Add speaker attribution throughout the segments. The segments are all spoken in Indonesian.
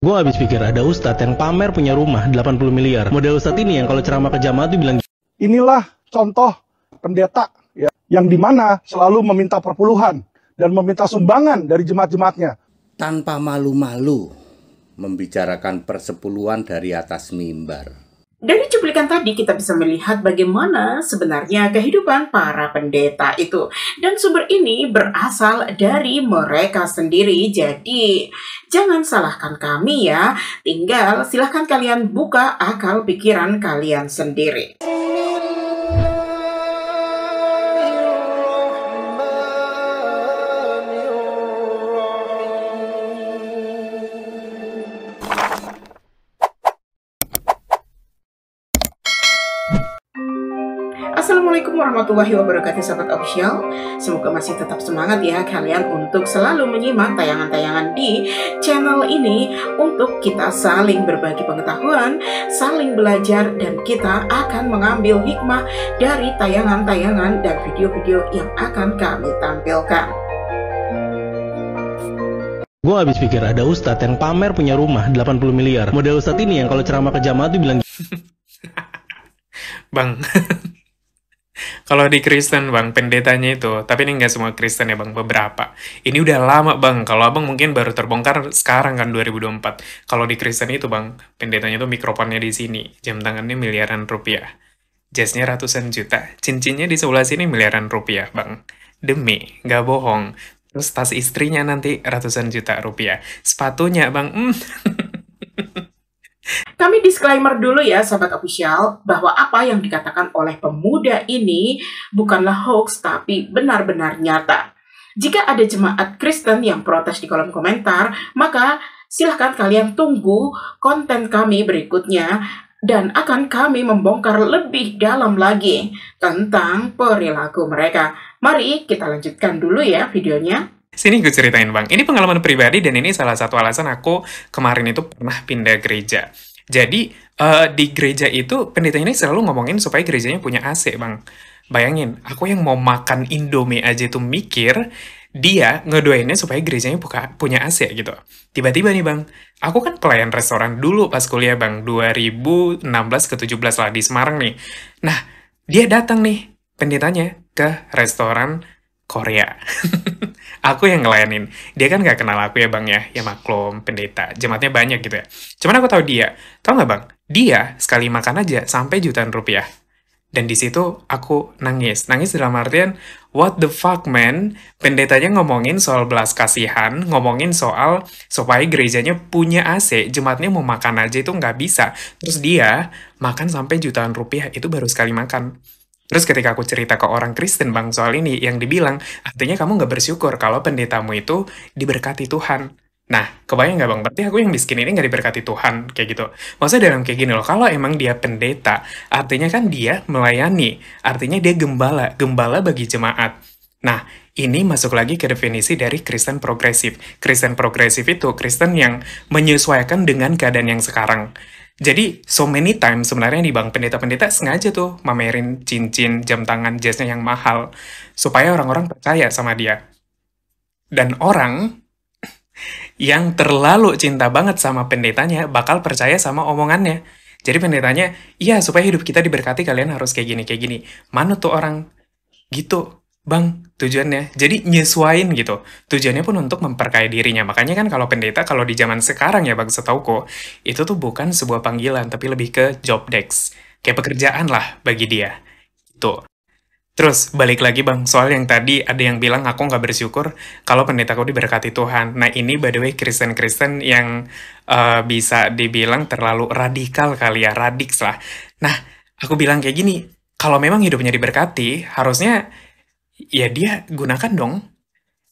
Speaker 1: Gue habis pikir ada ustadz yang pamer punya rumah 80 miliar. Model ustadz ini yang kalau ceramah ke jamaah tuh bilang inilah contoh pendeta ya yang dimana selalu meminta perpuluhan dan meminta sumbangan dari jemaat-jemaatnya. Tanpa malu-malu
Speaker 2: membicarakan persepuluhan dari atas mimbar.
Speaker 3: Dari cuplikan tadi kita bisa melihat bagaimana sebenarnya kehidupan para pendeta itu. Dan sumber ini berasal dari mereka sendiri. Jadi jangan salahkan kami ya. Tinggal silahkan kalian buka akal pikiran kalian sendiri. warahmatullahi wabarakatuh sahabat official Semoga masih tetap semangat ya kalian untuk selalu menyimak tayangan-tayangan di channel ini Untuk kita saling berbagi pengetahuan, saling belajar dan kita akan mengambil hikmah dari tayangan-tayangan dan video-video yang akan kami tampilkan
Speaker 1: Gue habis pikir ada ustadz yang pamer punya rumah 80 miliar Model ustadz ini yang kalau ceramah ke jamaah tuh bilang
Speaker 4: Bang Kalau di Kristen bang, pendetanya itu, tapi ini nggak semua Kristen ya bang, beberapa. Ini udah lama bang, kalau abang mungkin baru terbongkar sekarang kan 2024. Kalau di Kristen itu bang, pendetanya itu mikrofonnya di sini, jam tangannya miliaran rupiah. Jasnya ratusan juta, cincinnya di sebelah sini miliaran rupiah bang. Demi, nggak bohong. Terus tas istrinya nanti ratusan juta rupiah. Sepatunya bang, mm.
Speaker 3: Kami disclaimer dulu ya sahabat Official bahwa apa yang dikatakan oleh pemuda ini bukanlah hoax tapi benar-benar nyata. Jika ada jemaat Kristen yang protes di kolom komentar, maka silahkan kalian tunggu konten kami berikutnya dan akan kami membongkar lebih dalam lagi tentang perilaku mereka. Mari kita lanjutkan dulu ya videonya.
Speaker 4: Sini gue ceritain bang, ini pengalaman pribadi dan ini salah satu alasan aku kemarin itu pernah pindah gereja. Jadi uh, di gereja itu pendeta ini selalu ngomongin supaya gerejanya punya AC, Bang. Bayangin, aku yang mau makan Indomie aja itu mikir dia ngedoainnya supaya gerejanya buka, punya AC gitu. Tiba-tiba nih bang, aku kan pelayan restoran dulu pas kuliah bang, 2016 ke 17 lah di Semarang nih. Nah, dia datang nih pendetanya ke restoran Korea. aku yang ngelayanin dia kan gak kenal aku ya bang ya ya maklum pendeta jemaatnya banyak gitu ya cuman aku tahu dia tau gak bang dia sekali makan aja sampai jutaan rupiah dan di situ aku nangis. Nangis dalam artian, what the fuck man? Pendetanya ngomongin soal belas kasihan, ngomongin soal supaya gerejanya punya AC, jemaatnya mau makan aja itu nggak bisa. Terus dia makan sampai jutaan rupiah, itu baru sekali makan. Terus ketika aku cerita ke orang Kristen bang soal ini, yang dibilang, artinya kamu nggak bersyukur kalau pendetamu itu diberkati Tuhan. Nah, kebayang nggak bang? Berarti aku yang miskin ini nggak diberkati Tuhan, kayak gitu. Maksudnya dalam kayak gini loh, kalau emang dia pendeta, artinya kan dia melayani, artinya dia gembala, gembala bagi jemaat. Nah, ini masuk lagi ke definisi dari Kristen progresif. Kristen progresif itu Kristen yang menyesuaikan dengan keadaan yang sekarang. Jadi, so many times sebenarnya di Bang Pendeta-Pendeta sengaja tuh mamerin cincin, jam tangan, jasnya yang mahal, supaya orang-orang percaya sama dia. Dan orang yang terlalu cinta banget sama pendetanya bakal percaya sama omongannya. Jadi pendetanya, iya supaya hidup kita diberkati kalian harus kayak gini, kayak gini. Mana tuh orang? Gitu, Bang tujuannya. Jadi nyesuain gitu. Tujuannya pun untuk memperkaya dirinya. Makanya kan kalau pendeta kalau di zaman sekarang ya Bang setauku itu tuh bukan sebuah panggilan tapi lebih ke job desk. Kayak pekerjaan lah bagi dia. Tuh. Terus balik lagi Bang, soal yang tadi ada yang bilang aku nggak bersyukur kalau pendeta pendetaku diberkati Tuhan. Nah ini by the way Kristen-Kristen yang uh, bisa dibilang terlalu radikal kali ya, radiks lah. Nah, aku bilang kayak gini, kalau memang hidupnya diberkati, harusnya ya dia gunakan dong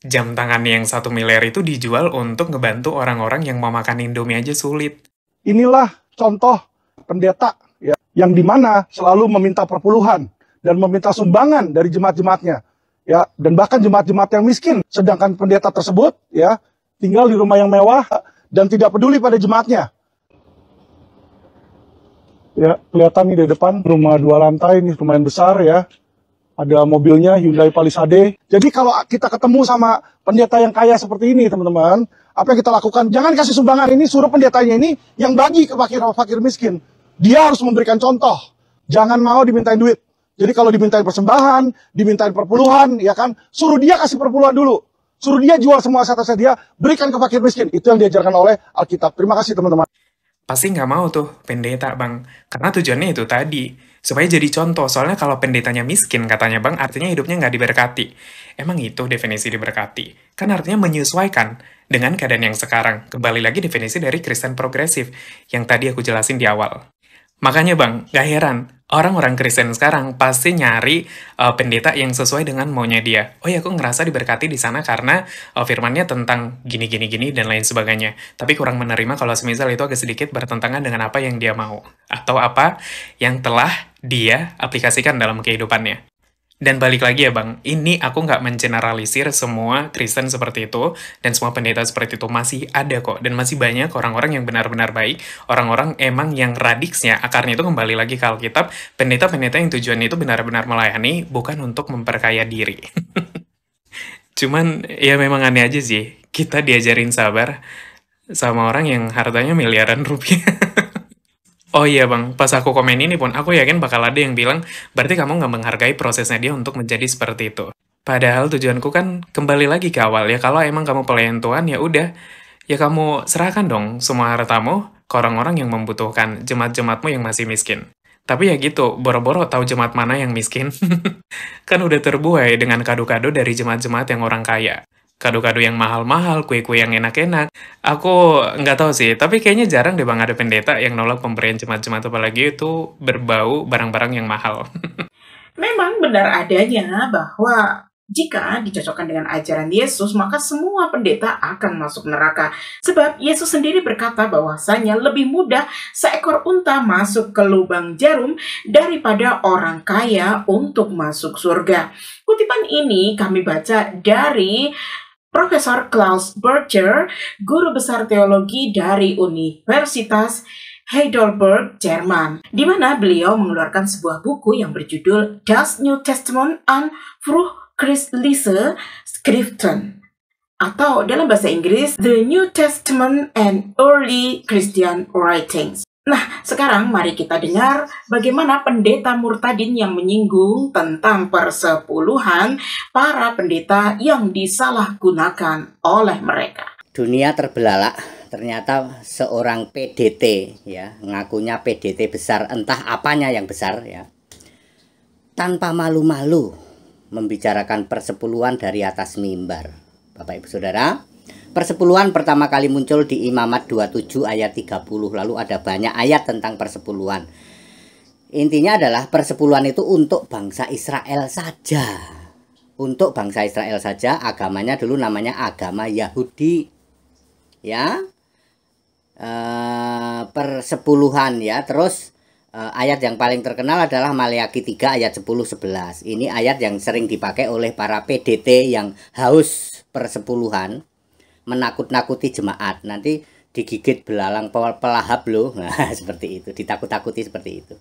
Speaker 4: jam tangan yang satu miliar itu dijual untuk ngebantu orang-orang yang mau makan Indomie aja sulit.
Speaker 1: Inilah contoh pendeta ya, yang dimana selalu meminta perpuluhan dan meminta sumbangan dari jemaat-jemaatnya ya dan bahkan jemaat-jemaat yang miskin sedangkan pendeta tersebut ya tinggal di rumah yang mewah dan tidak peduli pada jemaatnya ya kelihatan nih di depan rumah dua lantai ini lumayan besar ya ada mobilnya Hyundai Palisade. Jadi kalau kita ketemu sama pendeta yang kaya seperti ini, teman-teman, apa yang kita lakukan? Jangan kasih sumbangan ini, suruh pendetanya ini yang bagi ke fakir-fakir miskin. Dia harus memberikan contoh. Jangan mau dimintain duit. Jadi kalau dimintain persembahan, dimintain perpuluhan, ya kan, suruh dia kasih perpuluhan dulu. Suruh dia jual semua aset-aset dia, berikan ke fakir miskin. Itu yang diajarkan oleh Alkitab. Terima kasih
Speaker 4: teman-teman. Pasti nggak mau tuh pendeta, Bang. Karena tujuannya itu tadi supaya jadi contoh. Soalnya kalau pendetanya miskin, katanya bang, artinya hidupnya nggak diberkati. Emang itu definisi diberkati? Kan artinya menyesuaikan dengan keadaan yang sekarang. Kembali lagi definisi dari Kristen progresif yang tadi aku jelasin di awal. Makanya bang, gak heran orang-orang Kristen sekarang pasti nyari uh, pendeta yang sesuai dengan maunya dia. Oh ya, aku ngerasa diberkati di sana karena uh, firmannya tentang gini gini gini dan lain sebagainya. Tapi kurang menerima kalau semisal itu agak sedikit bertentangan dengan apa yang dia mau atau apa yang telah dia aplikasikan dalam kehidupannya. Dan balik lagi ya Bang, ini aku nggak mengeneralisir semua Kristen seperti itu, dan semua pendeta seperti itu masih ada kok, dan masih banyak orang-orang yang benar-benar baik, orang-orang emang yang radiksnya, akarnya itu kembali lagi ke Alkitab, pendeta-pendeta yang tujuannya itu benar-benar melayani, bukan untuk memperkaya diri. Cuman ya memang aneh aja sih, kita diajarin sabar sama orang yang hartanya miliaran rupiah. Oh iya bang, pas aku komen ini pun aku yakin bakal ada yang bilang, berarti kamu nggak menghargai prosesnya dia untuk menjadi seperti itu. Padahal tujuanku kan kembali lagi ke awal ya, kalau emang kamu pelayan Tuhan ya udah, ya kamu serahkan dong semua hartamu ke orang-orang yang membutuhkan, jemaat-jemaatmu yang masih miskin. Tapi ya gitu, boro-boro tahu jemaat mana yang miskin. kan udah terbuai dengan kado-kado dari jemaat-jemaat yang orang kaya kado-kado yang mahal-mahal, kue-kue yang enak-enak. Aku nggak tahu sih, tapi kayaknya jarang deh bang ada pendeta yang nolak pemberian jemaat-jemaat apalagi itu berbau barang-barang yang mahal.
Speaker 3: Memang benar adanya bahwa jika dicocokkan dengan ajaran Yesus, maka semua pendeta akan masuk neraka. Sebab Yesus sendiri berkata bahwasanya lebih mudah seekor unta masuk ke lubang jarum daripada orang kaya untuk masuk surga. Kutipan ini kami baca dari Profesor Klaus Berger, guru besar teologi dari Universitas Heidelberg, Jerman, di mana beliau mengeluarkan sebuah buku yang berjudul Das New Testament an Christliche Schriften atau dalam bahasa Inggris The New Testament and Early Christian Writings. Nah, sekarang mari kita dengar bagaimana pendeta Murtadin yang menyinggung tentang persepuluhan para pendeta yang disalahgunakan oleh mereka.
Speaker 2: Dunia terbelalak, ternyata seorang PDT ya, ngakunya PDT besar, entah apanya yang besar ya. Tanpa malu-malu membicarakan persepuluhan dari atas mimbar. Bapak Ibu Saudara, Persepuluhan pertama kali muncul di Imamat 27 ayat 30 lalu ada banyak ayat tentang persepuluhan. Intinya adalah persepuluhan itu untuk bangsa Israel saja. Untuk bangsa Israel saja agamanya dulu namanya agama Yahudi. Ya. E, persepuluhan ya. Terus eh, ayat yang paling terkenal adalah Maleakhi 3 ayat 10 11. Ini ayat yang sering dipakai oleh para PDT yang haus persepuluhan menakut-nakuti jemaat nanti digigit belalang pelahap loh nah, seperti itu ditakut-takuti seperti itu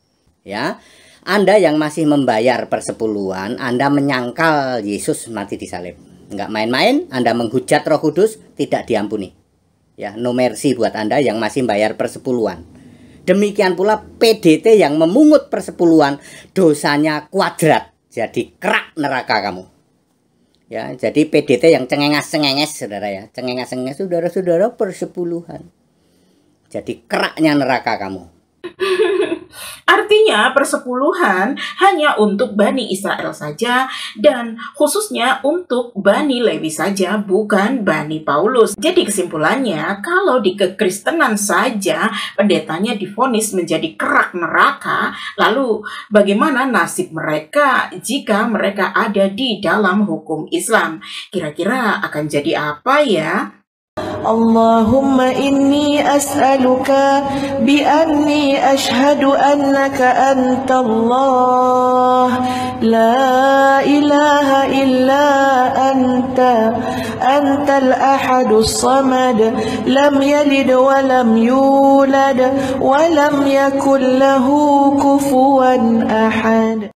Speaker 2: ya Anda yang masih membayar persepuluhan Anda menyangkal Yesus mati di salib nggak main-main Anda menghujat Roh Kudus tidak diampuni ya no mercy buat Anda yang masih membayar persepuluhan demikian pula PDT yang memungut persepuluhan dosanya kuadrat jadi kerak neraka kamu ya jadi PDT yang cengengas cengenges saudara ya cengengas cengenges saudara-saudara persepuluhan jadi keraknya neraka kamu Artinya persepuluhan
Speaker 3: hanya untuk Bani Israel saja dan khususnya untuk Bani Lewi saja bukan Bani Paulus. Jadi kesimpulannya kalau di kekristenan saja pendetanya difonis menjadi kerak neraka lalu bagaimana nasib mereka jika mereka ada di dalam hukum Islam? Kira-kira akan jadi apa ya? اللهم إني أسألك بأني أشهد أنك أنت الله لا إله إلا أنت أنت الأحد الصمد لم يلد ولم يولد ولم يكن له كفوا أحد